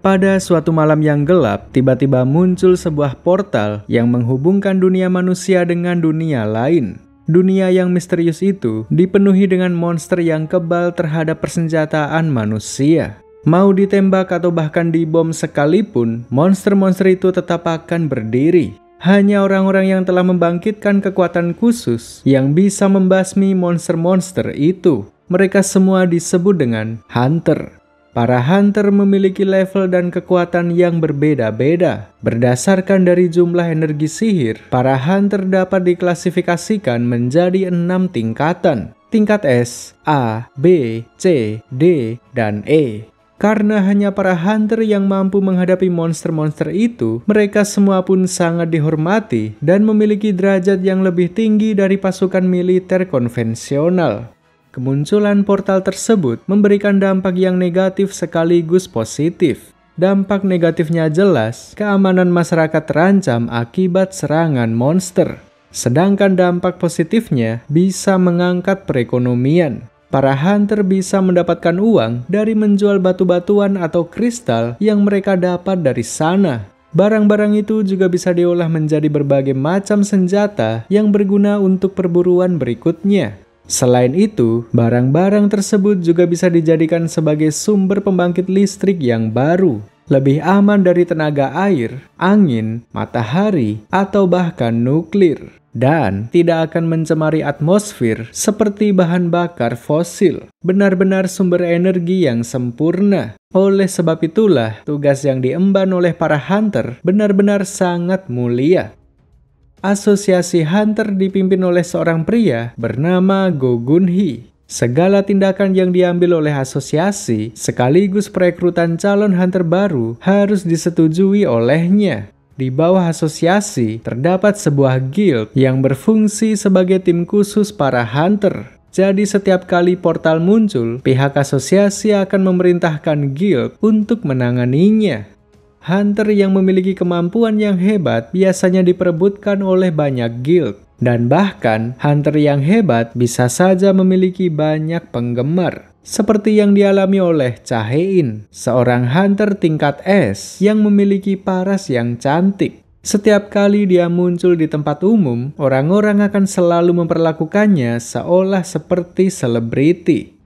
Pada suatu malam yang gelap, tiba-tiba muncul sebuah portal yang menghubungkan dunia manusia dengan dunia lain. Dunia yang misterius itu dipenuhi dengan monster yang kebal terhadap persenjataan manusia. Mau ditembak atau bahkan dibom sekalipun, monster-monster itu tetap akan berdiri. Hanya orang-orang yang telah membangkitkan kekuatan khusus yang bisa membasmi monster-monster itu. Mereka semua disebut dengan hunter. Para hunter memiliki level dan kekuatan yang berbeda-beda. Berdasarkan dari jumlah energi sihir, para hunter dapat diklasifikasikan menjadi enam tingkatan. Tingkat S, A, B, C, D, dan E. Karena hanya para hunter yang mampu menghadapi monster-monster itu, mereka semua pun sangat dihormati dan memiliki derajat yang lebih tinggi dari pasukan militer konvensional. Kemunculan portal tersebut memberikan dampak yang negatif sekaligus positif. Dampak negatifnya jelas, keamanan masyarakat terancam akibat serangan monster. Sedangkan dampak positifnya bisa mengangkat perekonomian. Para hunter bisa mendapatkan uang dari menjual batu-batuan atau kristal yang mereka dapat dari sana. Barang-barang itu juga bisa diolah menjadi berbagai macam senjata yang berguna untuk perburuan berikutnya. Selain itu, barang-barang tersebut juga bisa dijadikan sebagai sumber pembangkit listrik yang baru, lebih aman dari tenaga air, angin, matahari, atau bahkan nuklir, dan tidak akan mencemari atmosfer seperti bahan bakar fosil. Benar-benar sumber energi yang sempurna. Oleh sebab itulah, tugas yang diemban oleh para hunter benar-benar sangat mulia asosiasi Hunter dipimpin oleh seorang pria bernama Go Gun Hee. Segala tindakan yang diambil oleh asosiasi sekaligus perekrutan calon hunter baru harus disetujui olehnya. Di bawah asosiasi terdapat sebuah guild yang berfungsi sebagai tim khusus para hunter. Jadi setiap kali portal muncul, pihak asosiasi akan memerintahkan guild untuk menanganinya. Hunter yang memiliki kemampuan yang hebat biasanya diperebutkan oleh banyak guild. Dan bahkan, hunter yang hebat bisa saja memiliki banyak penggemar. Seperti yang dialami oleh Cahein, seorang hunter tingkat S yang memiliki paras yang cantik. Setiap kali dia muncul di tempat umum, orang-orang akan selalu memperlakukannya seolah seperti selebriti.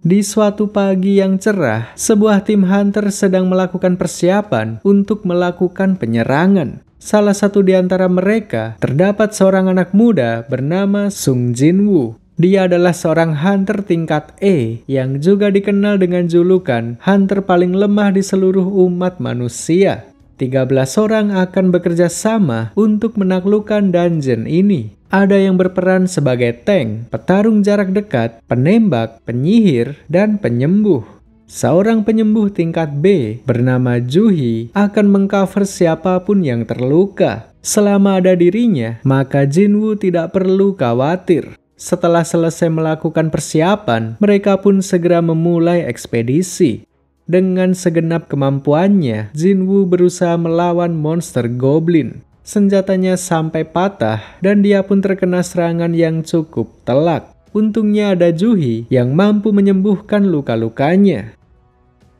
Di suatu pagi yang cerah, sebuah tim hunter sedang melakukan persiapan untuk melakukan penyerangan. Salah satu di antara mereka terdapat seorang anak muda bernama Sung Jin Woo. Dia adalah seorang hunter tingkat E yang juga dikenal dengan julukan hunter paling lemah di seluruh umat manusia. 13 orang akan bekerja sama untuk menaklukkan dungeon ini ada yang berperan sebagai tank, petarung jarak dekat, penembak, penyihir, dan penyembuh. Seorang penyembuh tingkat B bernama Juhi akan mengcover siapapun yang terluka. Selama ada dirinya, maka Jinwu tidak perlu khawatir. Setelah selesai melakukan persiapan, mereka pun segera memulai ekspedisi. Dengan segenap kemampuannya, Jinwu berusaha melawan monster goblin. Senjatanya sampai patah dan dia pun terkena serangan yang cukup telak. Untungnya ada Juhi yang mampu menyembuhkan luka-lukanya.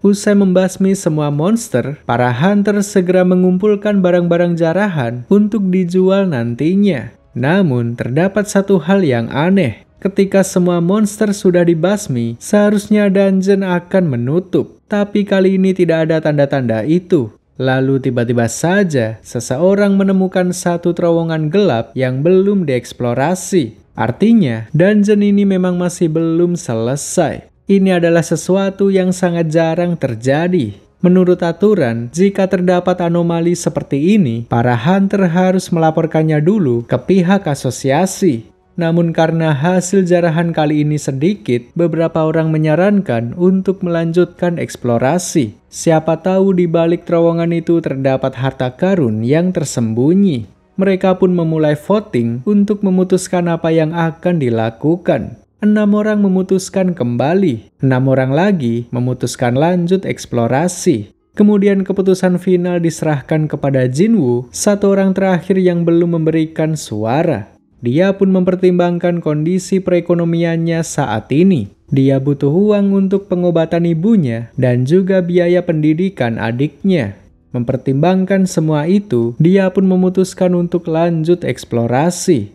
Usai membasmi semua monster, para hunter segera mengumpulkan barang-barang jarahan untuk dijual nantinya. Namun, terdapat satu hal yang aneh. Ketika semua monster sudah dibasmi, seharusnya dungeon akan menutup. Tapi kali ini tidak ada tanda-tanda itu. Lalu tiba-tiba saja seseorang menemukan satu terowongan gelap yang belum dieksplorasi. Artinya, dungeon ini memang masih belum selesai. Ini adalah sesuatu yang sangat jarang terjadi. Menurut aturan, jika terdapat anomali seperti ini, para hunter harus melaporkannya dulu ke pihak asosiasi. Namun karena hasil jarahan kali ini sedikit, beberapa orang menyarankan untuk melanjutkan eksplorasi. Siapa tahu di balik terowongan itu terdapat harta karun yang tersembunyi. Mereka pun memulai voting untuk memutuskan apa yang akan dilakukan enam orang memutuskan kembali, enam orang lagi memutuskan lanjut eksplorasi. Kemudian keputusan final diserahkan kepada Jinwoo, satu orang terakhir yang belum memberikan suara. Dia pun mempertimbangkan kondisi perekonomiannya saat ini. Dia butuh uang untuk pengobatan ibunya dan juga biaya pendidikan adiknya. Mempertimbangkan semua itu, dia pun memutuskan untuk lanjut eksplorasi.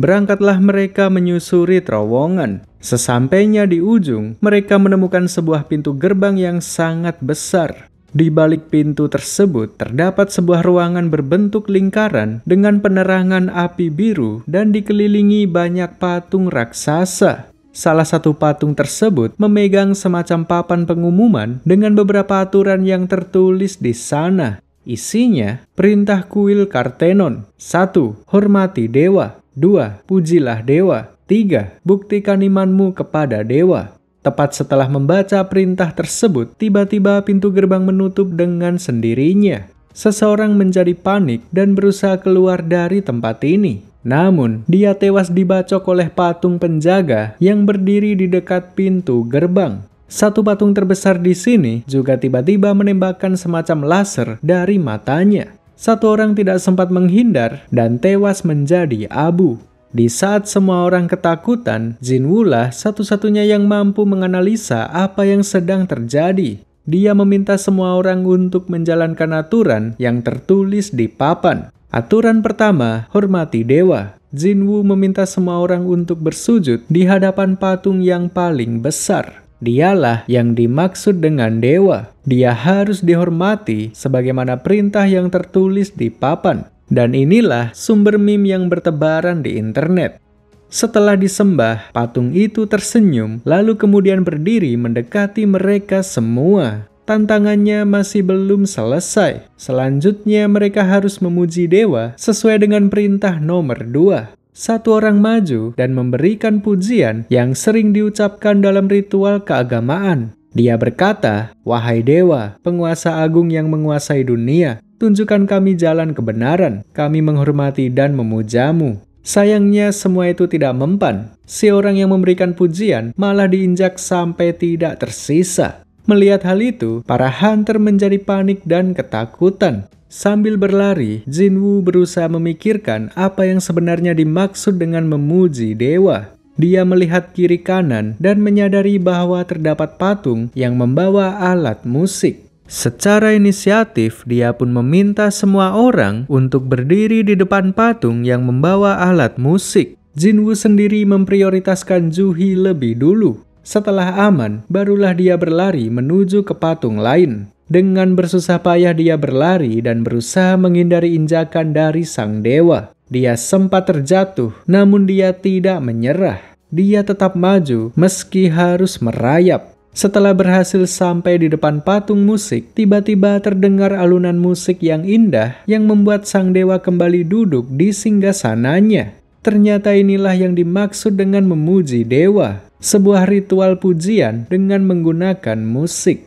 Berangkatlah mereka menyusuri terowongan. Sesampainya di ujung, mereka menemukan sebuah pintu gerbang yang sangat besar. Di balik pintu tersebut terdapat sebuah ruangan berbentuk lingkaran dengan penerangan api biru dan dikelilingi banyak patung raksasa. Salah satu patung tersebut memegang semacam papan pengumuman dengan beberapa aturan yang tertulis di sana. Isinya, perintah kuil Kartenon. 1. Hormati dewa. 2. Pujilah dewa. 3. Buktikan imanmu kepada dewa. Tepat setelah membaca perintah tersebut, tiba-tiba pintu gerbang menutup dengan sendirinya. Seseorang menjadi panik dan berusaha keluar dari tempat ini. Namun, dia tewas dibacok oleh patung penjaga yang berdiri di dekat pintu gerbang. Satu patung terbesar di sini juga tiba-tiba menembakkan semacam laser dari matanya. Satu orang tidak sempat menghindar dan tewas menjadi abu. Di saat semua orang ketakutan, Jin Wula satu-satunya yang mampu menganalisa apa yang sedang terjadi. Dia meminta semua orang untuk menjalankan aturan yang tertulis di papan. Aturan pertama, hormati dewa. Jin Wu meminta semua orang untuk bersujud di hadapan patung yang paling besar. Dialah yang dimaksud dengan dewa. Dia harus dihormati sebagaimana perintah yang tertulis di papan. Dan inilah sumber meme yang bertebaran di internet. Setelah disembah, patung itu tersenyum, lalu kemudian berdiri mendekati mereka semua. Tantangannya masih belum selesai. Selanjutnya mereka harus memuji dewa sesuai dengan perintah nomor dua. Satu orang maju dan memberikan pujian yang sering diucapkan dalam ritual keagamaan. Dia berkata, "Wahai dewa, penguasa agung yang menguasai dunia, Tunjukkan kami jalan kebenaran, kami menghormati dan memujamu. Sayangnya semua itu tidak mempan. Si orang yang memberikan pujian malah diinjak sampai tidak tersisa. Melihat hal itu, para hunter menjadi panik dan ketakutan. Sambil berlari, Jinwu berusaha memikirkan apa yang sebenarnya dimaksud dengan memuji dewa. Dia melihat kiri kanan dan menyadari bahwa terdapat patung yang membawa alat musik. Secara inisiatif, dia pun meminta semua orang untuk berdiri di depan patung yang membawa alat musik. Jinwoo sendiri memprioritaskan Juhi lebih dulu. Setelah aman, barulah dia berlari menuju ke patung lain. Dengan bersusah payah dia berlari dan berusaha menghindari injakan dari sang dewa. Dia sempat terjatuh, namun dia tidak menyerah. Dia tetap maju meski harus merayap. Setelah berhasil sampai di depan patung musik, tiba-tiba terdengar alunan musik yang indah yang membuat sang dewa kembali duduk di singgasananya. Ternyata inilah yang dimaksud dengan memuji dewa, sebuah ritual pujian dengan menggunakan musik.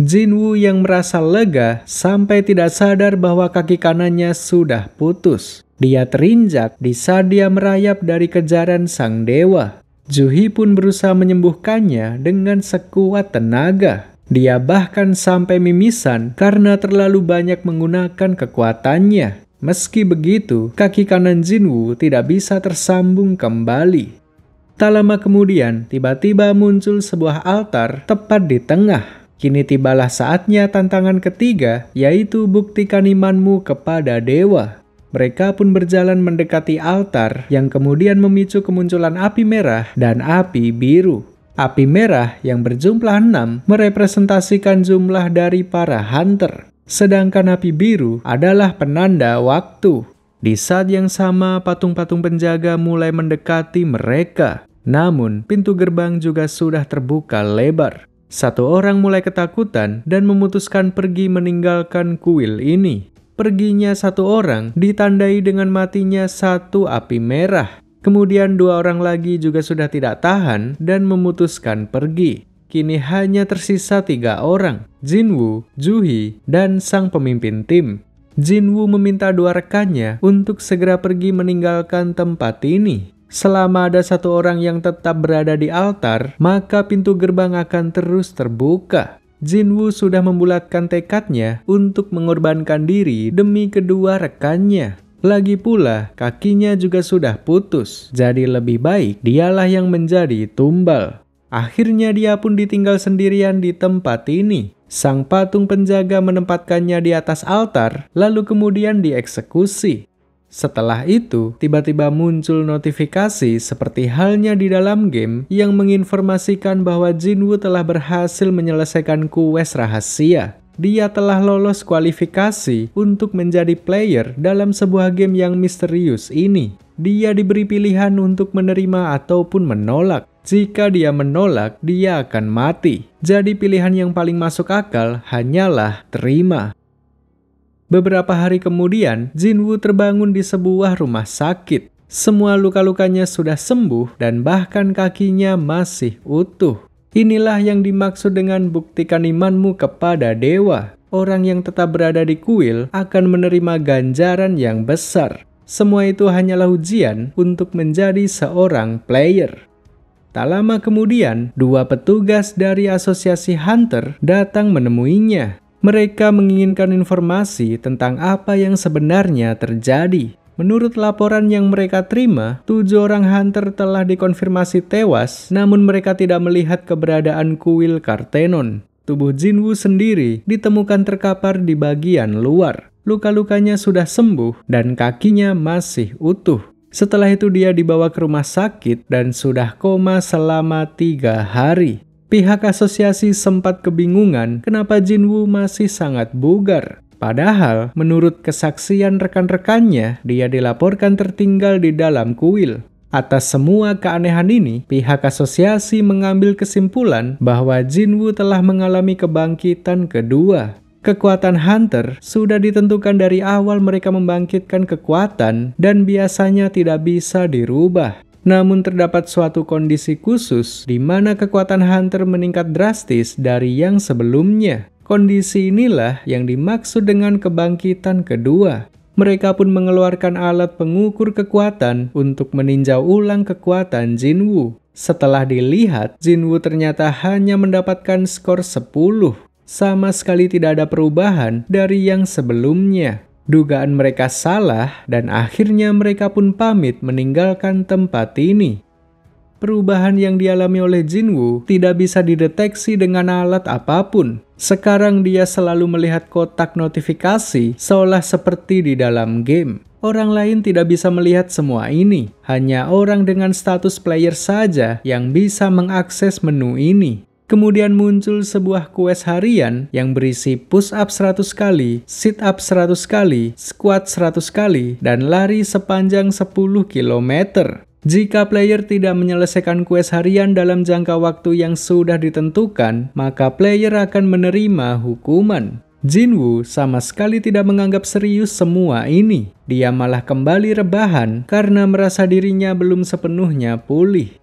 Jin Wu yang merasa lega sampai tidak sadar bahwa kaki kanannya sudah putus. Dia terinjak di saat dia merayap dari kejaran sang dewa. Zuhi pun berusaha menyembuhkannya dengan sekuat tenaga. Dia bahkan sampai mimisan karena terlalu banyak menggunakan kekuatannya. Meski begitu, kaki kanan Jinwu tidak bisa tersambung kembali. Tak lama kemudian, tiba-tiba muncul sebuah altar tepat di tengah. Kini tibalah saatnya tantangan ketiga, yaitu buktikan imanmu kepada dewa. Mereka pun berjalan mendekati altar yang kemudian memicu kemunculan api merah dan api biru. Api merah yang berjumlah enam merepresentasikan jumlah dari para hunter. Sedangkan api biru adalah penanda waktu. Di saat yang sama, patung-patung penjaga mulai mendekati mereka. Namun, pintu gerbang juga sudah terbuka lebar. Satu orang mulai ketakutan dan memutuskan pergi meninggalkan kuil ini perginya satu orang ditandai dengan matinya satu api merah. Kemudian dua orang lagi juga sudah tidak tahan dan memutuskan pergi. Kini hanya tersisa tiga orang, Jinwoo, Juhi, dan sang pemimpin tim. Jinwoo meminta dua rekannya untuk segera pergi meninggalkan tempat ini. Selama ada satu orang yang tetap berada di altar, maka pintu gerbang akan terus terbuka. Jinwoo sudah membulatkan tekadnya untuk mengorbankan diri demi kedua rekannya. Lagi pula, kakinya juga sudah putus, jadi lebih baik dialah yang menjadi tumbal. Akhirnya dia pun ditinggal sendirian di tempat ini. Sang patung penjaga menempatkannya di atas altar, lalu kemudian dieksekusi. Setelah itu, tiba-tiba muncul notifikasi seperti halnya di dalam game yang menginformasikan bahwa Jinwoo telah berhasil menyelesaikan quest rahasia. Dia telah lolos kualifikasi untuk menjadi player dalam sebuah game yang misterius ini. Dia diberi pilihan untuk menerima ataupun menolak. Jika dia menolak, dia akan mati. Jadi pilihan yang paling masuk akal hanyalah terima. Beberapa hari kemudian, Jinwoo terbangun di sebuah rumah sakit. Semua luka-lukanya sudah sembuh dan bahkan kakinya masih utuh. Inilah yang dimaksud dengan buktikan imanmu kepada dewa. Orang yang tetap berada di kuil akan menerima ganjaran yang besar. Semua itu hanyalah ujian untuk menjadi seorang player. Tak lama kemudian, dua petugas dari asosiasi Hunter datang menemuinya. Mereka menginginkan informasi tentang apa yang sebenarnya terjadi. Menurut laporan yang mereka terima, tujuh orang hunter telah dikonfirmasi tewas, namun mereka tidak melihat keberadaan kuil Kartenon. Tubuh Jinwu sendiri ditemukan terkapar di bagian luar. Luka-lukanya sudah sembuh dan kakinya masih utuh. Setelah itu dia dibawa ke rumah sakit dan sudah koma selama tiga hari. Pihak asosiasi sempat kebingungan kenapa Jinwoo masih sangat bugar. Padahal, menurut kesaksian rekan-rekannya, dia dilaporkan tertinggal di dalam kuil. Atas semua keanehan ini, pihak asosiasi mengambil kesimpulan bahwa Jinwoo telah mengalami kebangkitan kedua. Kekuatan Hunter sudah ditentukan dari awal mereka membangkitkan kekuatan dan biasanya tidak bisa dirubah. Namun terdapat suatu kondisi khusus di mana kekuatan Hunter meningkat drastis dari yang sebelumnya. Kondisi inilah yang dimaksud dengan kebangkitan kedua. Mereka pun mengeluarkan alat pengukur kekuatan untuk meninjau ulang kekuatan Jinwu. Setelah dilihat, Jinwu ternyata hanya mendapatkan skor 10. Sama sekali tidak ada perubahan dari yang sebelumnya. Dugaan mereka salah dan akhirnya mereka pun pamit meninggalkan tempat ini. Perubahan yang dialami oleh Jinwoo tidak bisa dideteksi dengan alat apapun. Sekarang dia selalu melihat kotak notifikasi seolah seperti di dalam game. Orang lain tidak bisa melihat semua ini. Hanya orang dengan status player saja yang bisa mengakses menu ini. Kemudian muncul sebuah kues harian yang berisi push up 100 kali, sit up 100 kali, squat 100 kali, dan lari sepanjang 10 km. Jika player tidak menyelesaikan kues harian dalam jangka waktu yang sudah ditentukan, maka player akan menerima hukuman. Jinwoo sama sekali tidak menganggap serius semua ini. Dia malah kembali rebahan karena merasa dirinya belum sepenuhnya pulih.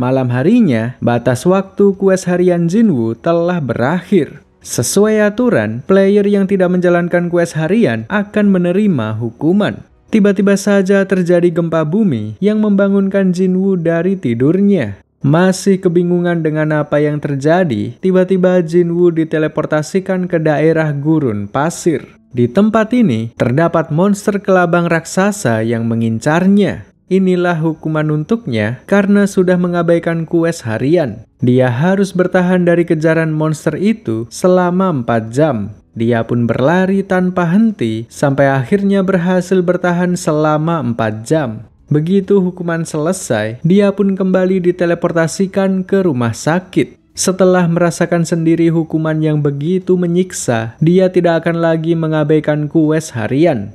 Malam harinya, batas waktu kues harian Jinwoo telah berakhir. Sesuai aturan, player yang tidak menjalankan kues harian akan menerima hukuman. Tiba-tiba saja terjadi gempa bumi yang membangunkan Jinwoo dari tidurnya. Masih kebingungan dengan apa yang terjadi, tiba-tiba Jinwoo diteleportasikan ke daerah gurun pasir. Di tempat ini, terdapat monster kelabang raksasa yang mengincarnya. Inilah hukuman untuknya karena sudah mengabaikan kues harian. Dia harus bertahan dari kejaran monster itu selama 4 jam. Dia pun berlari tanpa henti sampai akhirnya berhasil bertahan selama 4 jam. Begitu hukuman selesai, dia pun kembali diteleportasikan ke rumah sakit. Setelah merasakan sendiri hukuman yang begitu menyiksa, dia tidak akan lagi mengabaikan kues harian.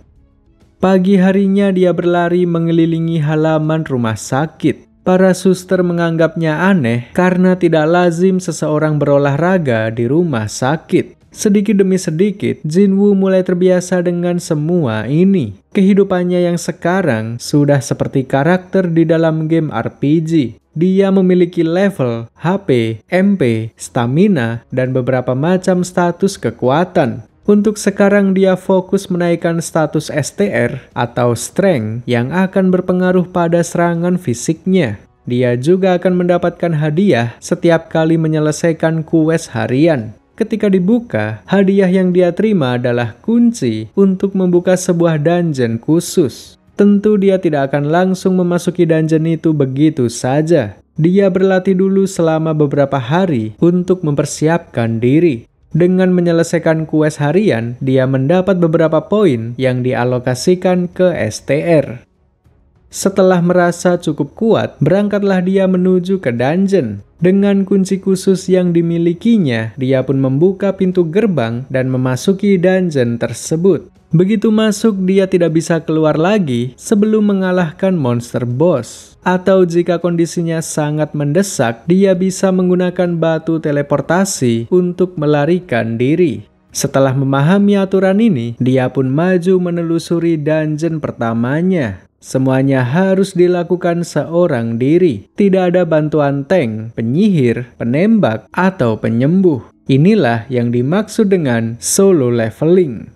Pagi harinya dia berlari mengelilingi halaman rumah sakit. Para suster menganggapnya aneh karena tidak lazim seseorang berolahraga di rumah sakit. Sedikit demi sedikit, Jinwoo mulai terbiasa dengan semua ini. Kehidupannya yang sekarang sudah seperti karakter di dalam game RPG. Dia memiliki level, HP, MP, stamina, dan beberapa macam status kekuatan. Untuk sekarang dia fokus menaikkan status STR atau strength yang akan berpengaruh pada serangan fisiknya. Dia juga akan mendapatkan hadiah setiap kali menyelesaikan quest harian. Ketika dibuka, hadiah yang dia terima adalah kunci untuk membuka sebuah dungeon khusus. Tentu dia tidak akan langsung memasuki dungeon itu begitu saja. Dia berlatih dulu selama beberapa hari untuk mempersiapkan diri. Dengan menyelesaikan kues harian, dia mendapat beberapa poin yang dialokasikan ke STR. Setelah merasa cukup kuat, berangkatlah dia menuju ke dungeon. Dengan kunci khusus yang dimilikinya, dia pun membuka pintu gerbang dan memasuki dungeon tersebut. Begitu masuk, dia tidak bisa keluar lagi sebelum mengalahkan monster bos Atau jika kondisinya sangat mendesak, dia bisa menggunakan batu teleportasi untuk melarikan diri. Setelah memahami aturan ini, dia pun maju menelusuri dungeon pertamanya. Semuanya harus dilakukan seorang diri. Tidak ada bantuan tank, penyihir, penembak, atau penyembuh. Inilah yang dimaksud dengan solo leveling.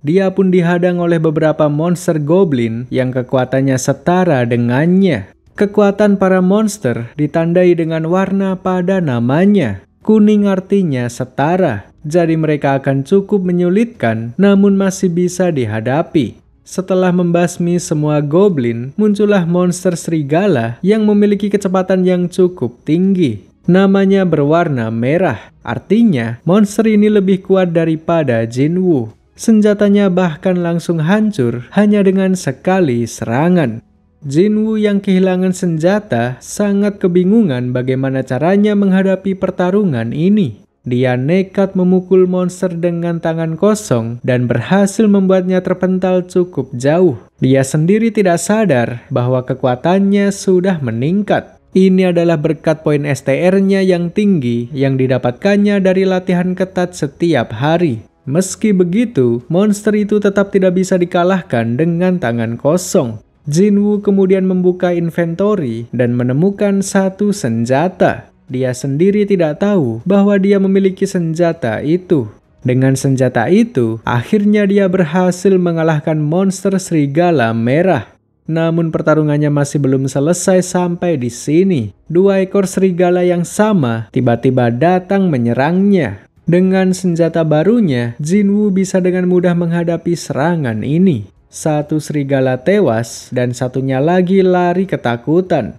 Dia pun dihadang oleh beberapa monster goblin yang kekuatannya setara dengannya. Kekuatan para monster ditandai dengan warna pada namanya. Kuning artinya setara, jadi mereka akan cukup menyulitkan namun masih bisa dihadapi. Setelah membasmi semua goblin, muncullah monster serigala yang memiliki kecepatan yang cukup tinggi. Namanya berwarna merah, artinya monster ini lebih kuat daripada Jinwu. Senjatanya bahkan langsung hancur hanya dengan sekali serangan. Jinwu yang kehilangan senjata sangat kebingungan bagaimana caranya menghadapi pertarungan ini. Dia nekat memukul monster dengan tangan kosong dan berhasil membuatnya terpental cukup jauh. Dia sendiri tidak sadar bahwa kekuatannya sudah meningkat. Ini adalah berkat poin STR-nya yang tinggi yang didapatkannya dari latihan ketat setiap hari. Meski begitu, monster itu tetap tidak bisa dikalahkan dengan tangan kosong. Jinwu kemudian membuka inventory dan menemukan satu senjata. Dia sendiri tidak tahu bahwa dia memiliki senjata itu. Dengan senjata itu, akhirnya dia berhasil mengalahkan monster serigala merah. Namun pertarungannya masih belum selesai sampai di sini. Dua ekor serigala yang sama tiba-tiba datang menyerangnya. Dengan senjata barunya, Jinwu bisa dengan mudah menghadapi serangan ini. Satu serigala tewas dan satunya lagi lari ketakutan.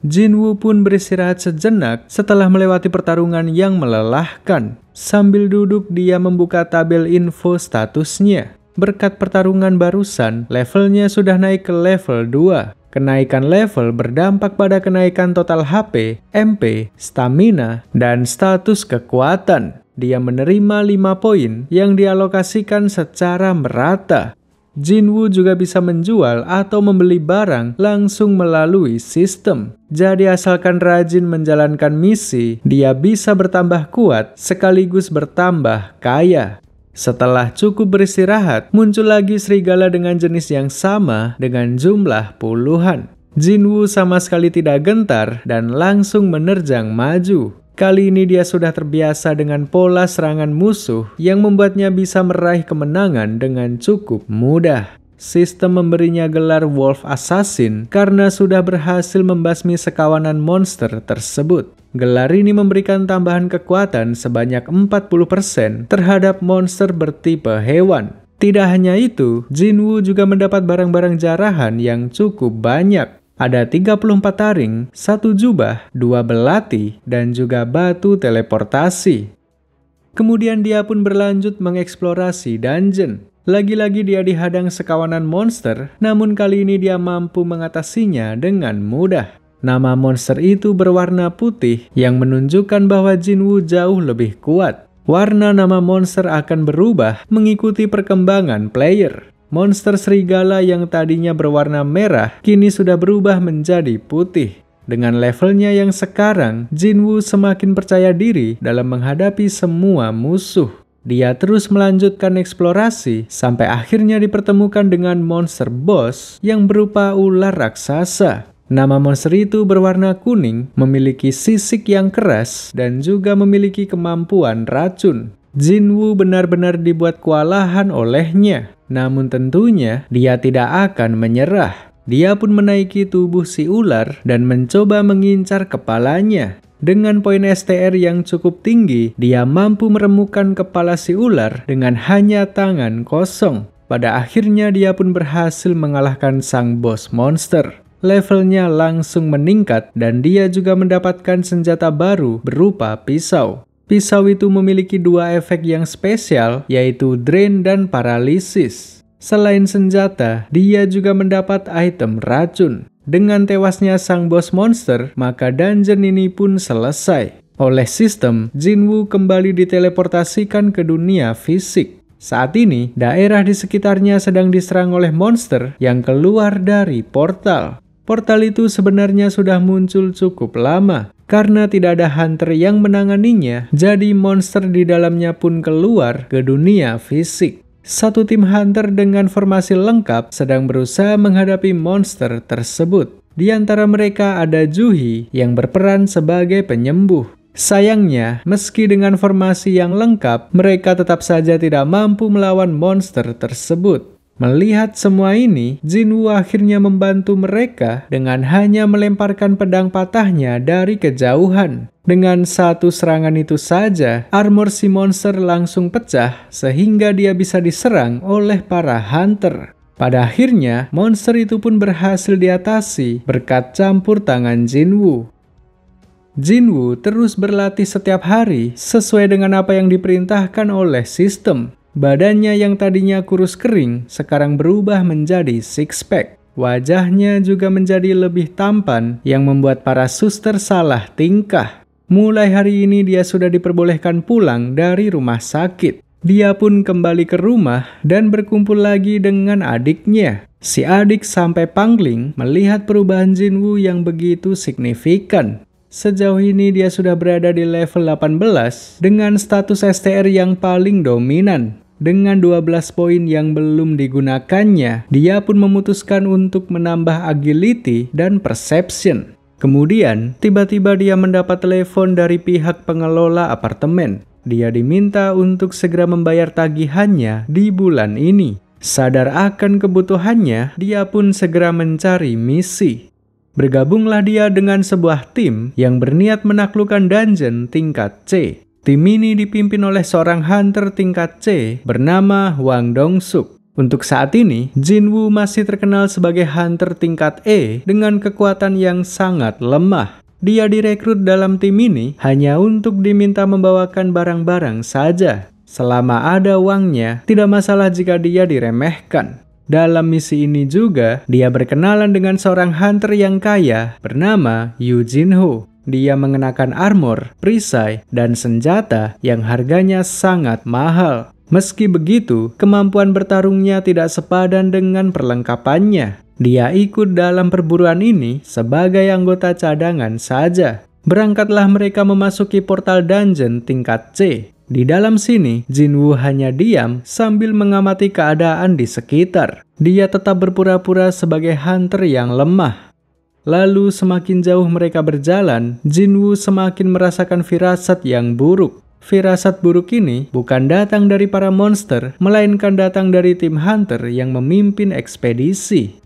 Jinwu pun beristirahat sejenak setelah melewati pertarungan yang melelahkan. Sambil duduk dia membuka tabel info statusnya. Berkat pertarungan barusan, levelnya sudah naik ke level 2. Kenaikan level berdampak pada kenaikan total HP, MP, stamina, dan status kekuatan. Dia menerima 5 poin yang dialokasikan secara merata. Jinwoo juga bisa menjual atau membeli barang langsung melalui sistem. Jadi asalkan rajin menjalankan misi, dia bisa bertambah kuat sekaligus bertambah kaya. Setelah cukup beristirahat, muncul lagi serigala dengan jenis yang sama dengan jumlah puluhan. Jinwu sama sekali tidak gentar dan langsung menerjang maju. Kali ini dia sudah terbiasa dengan pola serangan musuh yang membuatnya bisa meraih kemenangan dengan cukup mudah. Sistem memberinya gelar Wolf Assassin karena sudah berhasil membasmi sekawanan monster tersebut. Gelar ini memberikan tambahan kekuatan sebanyak 40% terhadap monster bertipe hewan. Tidak hanya itu, Jinwoo juga mendapat barang-barang jarahan yang cukup banyak ada 34 taring, satu jubah, dua belati, dan juga batu teleportasi. Kemudian dia pun berlanjut mengeksplorasi dungeon. Lagi-lagi dia dihadang sekawanan monster, namun kali ini dia mampu mengatasinya dengan mudah. Nama monster itu berwarna putih yang menunjukkan bahwa Jinwu jauh lebih kuat. Warna nama monster akan berubah mengikuti perkembangan player. Monster serigala yang tadinya berwarna merah kini sudah berubah menjadi putih. Dengan levelnya yang sekarang, Jinwu semakin percaya diri dalam menghadapi semua musuh. Dia terus melanjutkan eksplorasi sampai akhirnya dipertemukan dengan monster boss yang berupa ular raksasa. Nama monster itu berwarna kuning, memiliki sisik yang keras, dan juga memiliki kemampuan racun. Jinwu benar-benar dibuat kewalahan olehnya, namun tentunya dia tidak akan menyerah. Dia pun menaiki tubuh si ular dan mencoba mengincar kepalanya. Dengan poin STR yang cukup tinggi, dia mampu meremukan kepala si ular dengan hanya tangan kosong. Pada akhirnya dia pun berhasil mengalahkan sang bos monster. Levelnya langsung meningkat dan dia juga mendapatkan senjata baru berupa pisau. Pisau itu memiliki dua efek yang spesial yaitu drain dan paralisis. Selain senjata, dia juga mendapat item racun. Dengan tewasnya sang bos monster, maka dungeon ini pun selesai. Oleh sistem, Jinwoo kembali diteleportasikan ke dunia fisik. Saat ini, daerah di sekitarnya sedang diserang oleh monster yang keluar dari portal. Portal itu sebenarnya sudah muncul cukup lama, karena tidak ada hunter yang menanganinya, jadi monster di dalamnya pun keluar ke dunia fisik. Satu tim hunter dengan formasi lengkap sedang berusaha menghadapi monster tersebut. Di antara mereka ada Juhi yang berperan sebagai penyembuh. Sayangnya, meski dengan formasi yang lengkap, mereka tetap saja tidak mampu melawan monster tersebut. Melihat semua ini, Jinwu akhirnya membantu mereka dengan hanya melemparkan pedang patahnya dari kejauhan. Dengan satu serangan itu saja, armor si monster langsung pecah sehingga dia bisa diserang oleh para hunter. Pada akhirnya, monster itu pun berhasil diatasi berkat campur tangan Jinwu. Jinwu terus berlatih setiap hari sesuai dengan apa yang diperintahkan oleh sistem. Badannya yang tadinya kurus kering sekarang berubah menjadi six pack. Wajahnya juga menjadi lebih tampan yang membuat para suster salah tingkah. Mulai hari ini dia sudah diperbolehkan pulang dari rumah sakit. Dia pun kembali ke rumah dan berkumpul lagi dengan adiknya. Si adik sampai pangling melihat perubahan Jinwu yang begitu signifikan. Sejauh ini dia sudah berada di level 18 dengan status STR yang paling dominan. Dengan 12 poin yang belum digunakannya, dia pun memutuskan untuk menambah agility dan perception. Kemudian, tiba-tiba dia mendapat telepon dari pihak pengelola apartemen. Dia diminta untuk segera membayar tagihannya di bulan ini. Sadar akan kebutuhannya, dia pun segera mencari misi. Bergabunglah dia dengan sebuah tim yang berniat menaklukkan dungeon tingkat C. Tim ini dipimpin oleh seorang hunter tingkat C bernama Wang Dong Suk. Untuk saat ini, Jinwoo masih terkenal sebagai hunter tingkat E dengan kekuatan yang sangat lemah. Dia direkrut dalam tim ini hanya untuk diminta membawakan barang-barang saja. Selama ada uangnya, tidak masalah jika dia diremehkan. Dalam misi ini juga, dia berkenalan dengan seorang hunter yang kaya bernama Yu Jin Ho. Dia mengenakan armor, perisai, dan senjata yang harganya sangat mahal. Meski begitu, kemampuan bertarungnya tidak sepadan dengan perlengkapannya. Dia ikut dalam perburuan ini sebagai anggota cadangan saja. Berangkatlah mereka memasuki portal dungeon tingkat C. Di dalam sini, Jinwoo hanya diam sambil mengamati keadaan di sekitar. Dia tetap berpura-pura sebagai hunter yang lemah. Lalu semakin jauh mereka berjalan, Jinwoo semakin merasakan firasat yang buruk. Firasat buruk ini bukan datang dari para monster, melainkan datang dari tim hunter yang memimpin ekspedisi.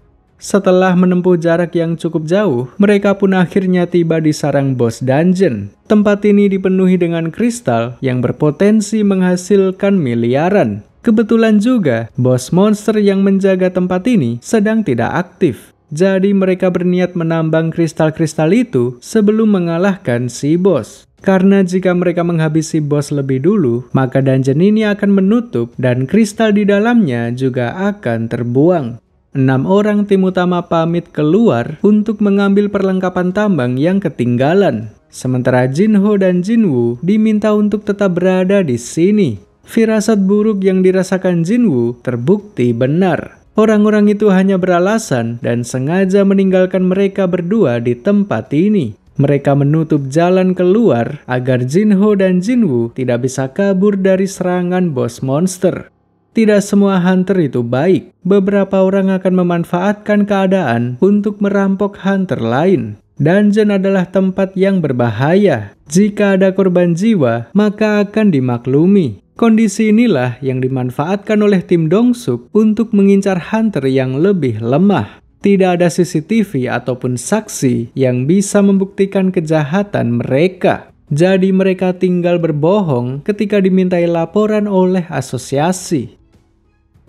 Setelah menempuh jarak yang cukup jauh, mereka pun akhirnya tiba di sarang bos dungeon. Tempat ini dipenuhi dengan kristal yang berpotensi menghasilkan miliaran. Kebetulan juga, bos monster yang menjaga tempat ini sedang tidak aktif. Jadi mereka berniat menambang kristal-kristal itu sebelum mengalahkan si bos. Karena jika mereka menghabisi bos lebih dulu, maka dungeon ini akan menutup dan kristal di dalamnya juga akan terbuang enam orang tim utama pamit keluar untuk mengambil perlengkapan tambang yang ketinggalan. Sementara Jinho dan Jinwoo diminta untuk tetap berada di sini. Firasat buruk yang dirasakan Jinwoo terbukti benar. Orang-orang itu hanya beralasan dan sengaja meninggalkan mereka berdua di tempat ini. Mereka menutup jalan keluar agar Jinho dan Jinwoo tidak bisa kabur dari serangan bos monster. Tidak semua hunter itu baik. Beberapa orang akan memanfaatkan keadaan untuk merampok hunter lain. Dungeon adalah tempat yang berbahaya. Jika ada korban jiwa, maka akan dimaklumi. Kondisi inilah yang dimanfaatkan oleh tim Dongsuk untuk mengincar hunter yang lebih lemah. Tidak ada CCTV ataupun saksi yang bisa membuktikan kejahatan mereka. Jadi mereka tinggal berbohong ketika dimintai laporan oleh asosiasi.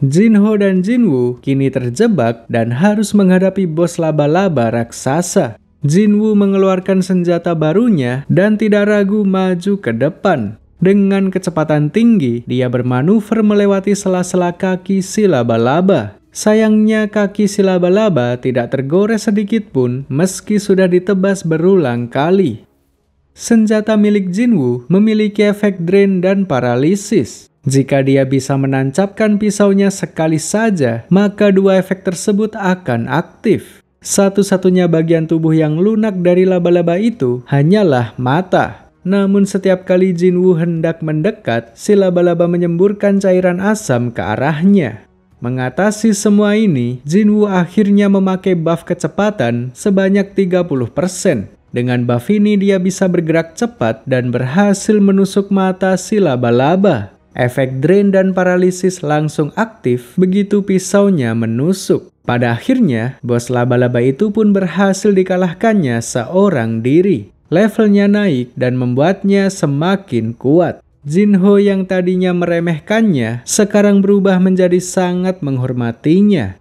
Jin Ho dan Jin Wu kini terjebak dan harus menghadapi bos laba-laba raksasa. Jin Wu mengeluarkan senjata barunya dan tidak ragu maju ke depan. Dengan kecepatan tinggi, dia bermanuver melewati sela-sela kaki si laba-laba. Sayangnya kaki si laba-laba tidak tergores sedikit pun meski sudah ditebas berulang kali. Senjata milik Jin Wu memiliki efek drain dan paralisis. Jika dia bisa menancapkan pisaunya sekali saja, maka dua efek tersebut akan aktif. Satu-satunya bagian tubuh yang lunak dari laba-laba itu hanyalah mata. Namun setiap kali Jin Jinwu hendak mendekat, si laba-laba menyemburkan cairan asam ke arahnya. Mengatasi semua ini, Jin Jinwu akhirnya memakai buff kecepatan sebanyak 30%. Dengan buff ini dia bisa bergerak cepat dan berhasil menusuk mata si laba-laba efek drain dan paralisis langsung aktif begitu pisaunya menusuk. Pada akhirnya, bos laba-laba itu pun berhasil dikalahkannya seorang diri. Levelnya naik dan membuatnya semakin kuat. Jinho yang tadinya meremehkannya, sekarang berubah menjadi sangat menghormatinya.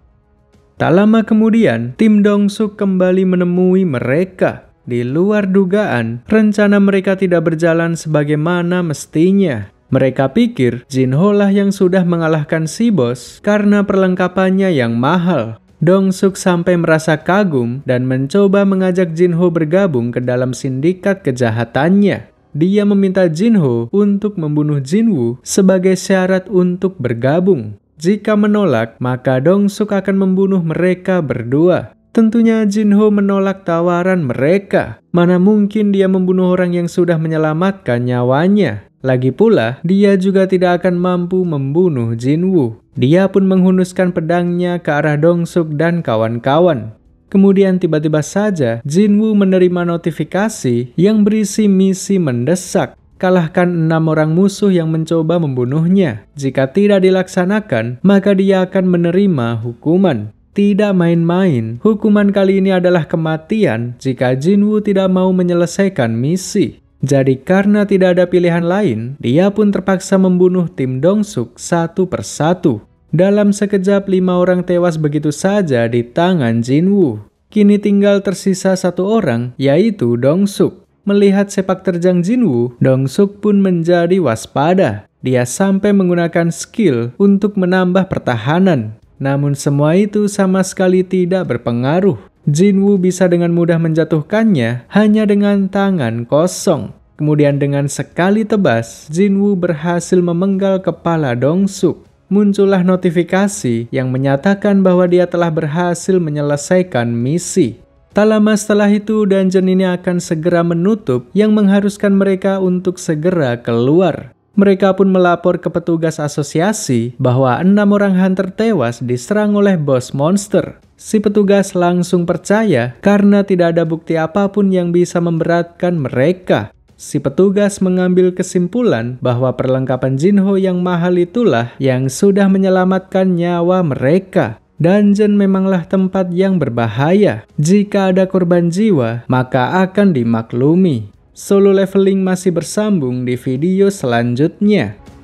Tak lama kemudian, tim Dongsuk kembali menemui mereka. Di luar dugaan, rencana mereka tidak berjalan sebagaimana mestinya. Mereka pikir Jinho lah yang sudah mengalahkan si bos karena perlengkapannya yang mahal. Dong Suk sampai merasa kagum dan mencoba mengajak Jin Ho bergabung ke dalam sindikat kejahatannya. Dia meminta Jin Ho untuk membunuh Jin Jinwoo sebagai syarat untuk bergabung. Jika menolak, maka Dong Suk akan membunuh mereka berdua. Tentunya Jin Ho menolak tawaran mereka. Mana mungkin dia membunuh orang yang sudah menyelamatkan nyawanya. Lagi pula, dia juga tidak akan mampu membunuh Jinwu. Dia pun menghunuskan pedangnya ke arah Dong Suk dan kawan-kawan. Kemudian tiba-tiba saja Jinwu menerima notifikasi yang berisi misi mendesak. Kalahkan enam orang musuh yang mencoba membunuhnya. Jika tidak dilaksanakan, maka dia akan menerima hukuman. Tidak main-main, hukuman kali ini adalah kematian jika Jinwu tidak mau menyelesaikan misi. Jadi karena tidak ada pilihan lain, dia pun terpaksa membunuh tim Dong Suk satu persatu. Dalam sekejap lima orang tewas begitu saja di tangan Jin Woo. Kini tinggal tersisa satu orang, yaitu Dong Suk. Melihat sepak terjang Jin Woo, Dong Suk pun menjadi waspada. Dia sampai menggunakan skill untuk menambah pertahanan. Namun semua itu sama sekali tidak berpengaruh. Jinwu bisa dengan mudah menjatuhkannya hanya dengan tangan kosong. Kemudian dengan sekali tebas, Jinwu berhasil memenggal kepala Dong Suk. Muncullah notifikasi yang menyatakan bahwa dia telah berhasil menyelesaikan misi. Tak lama setelah itu, dungeon ini akan segera menutup yang mengharuskan mereka untuk segera keluar. Mereka pun melapor ke petugas asosiasi bahwa enam orang hunter tewas diserang oleh bos monster. Si petugas langsung percaya karena tidak ada bukti apapun yang bisa memberatkan mereka. Si petugas mengambil kesimpulan bahwa perlengkapan Jinho yang mahal itulah yang sudah menyelamatkan nyawa mereka. Dungeon memanglah tempat yang berbahaya. Jika ada korban jiwa, maka akan dimaklumi. Solo Leveling masih bersambung di video selanjutnya.